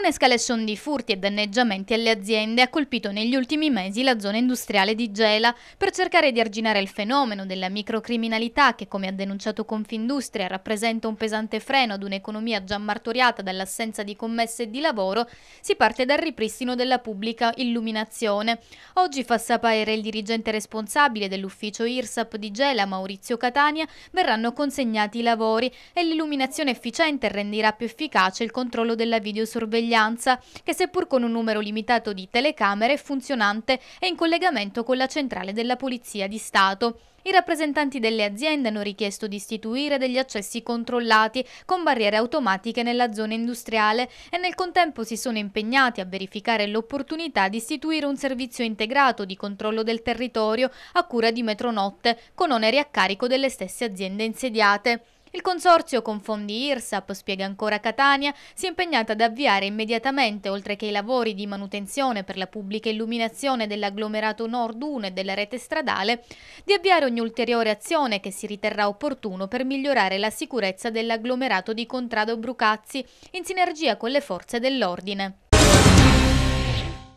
Un'escalation di furti e danneggiamenti alle aziende ha colpito negli ultimi mesi la zona industriale di Gela. Per cercare di arginare il fenomeno della microcriminalità che, come ha denunciato Confindustria, rappresenta un pesante freno ad un'economia già martoriata dall'assenza di commesse e di lavoro, si parte dal ripristino della pubblica illuminazione. Oggi fa sapere il dirigente responsabile dell'ufficio IRSAP di Gela, Maurizio Catania, verranno consegnati i lavori e l'illuminazione efficiente renderà più efficace il controllo della videosorveglianza videosorveglianza, che seppur con un numero limitato di telecamere funzionante e in collegamento con la centrale della Polizia di Stato. I rappresentanti delle aziende hanno richiesto di istituire degli accessi controllati con barriere automatiche nella zona industriale e nel contempo si sono impegnati a verificare l'opportunità di istituire un servizio integrato di controllo del territorio a cura di Metronotte con oneri a carico delle stesse aziende insediate. Il consorzio con fondi IRSAP, spiega ancora Catania, si è impegnato ad avviare immediatamente, oltre che i lavori di manutenzione per la pubblica illuminazione dell'agglomerato Nord 1 e della rete stradale, di avviare ogni ulteriore azione che si riterrà opportuno per migliorare la sicurezza dell'agglomerato di Contrado Brucazzi in sinergia con le forze dell'ordine.